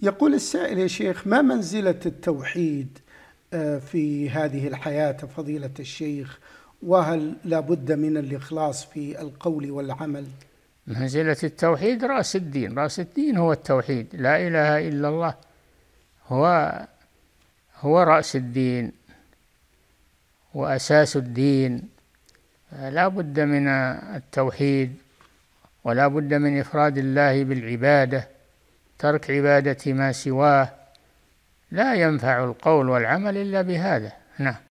يقول السائل يا شيخ ما منزلة التوحيد آه، في هذه الحياة فضيلة الشيخ وهل لابد من الإخلاص في القول والعمل منزلة التوحيد رأس الدين رأس الدين هو التوحيد لا إله إلا الله هو هو رأس الدين وأساس الدين لا بد من التوحيد ولا بد من إفراد الله بالعبادة ترك عبادة ما سواه لا ينفع القول والعمل إلا بهذا نعم